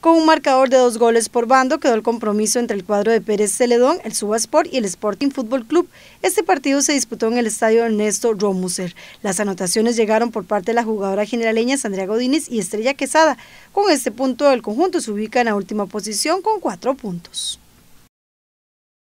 Con un marcador de dos goles por bando quedó el compromiso entre el cuadro de Pérez Celedón, el Subasport y el Sporting Fútbol Club. Este partido se disputó en el estadio Ernesto Romuser. Las anotaciones llegaron por parte de la jugadora generaleña Sandra Godínez y Estrella Quesada. Con este punto el conjunto se ubica en la última posición con cuatro puntos.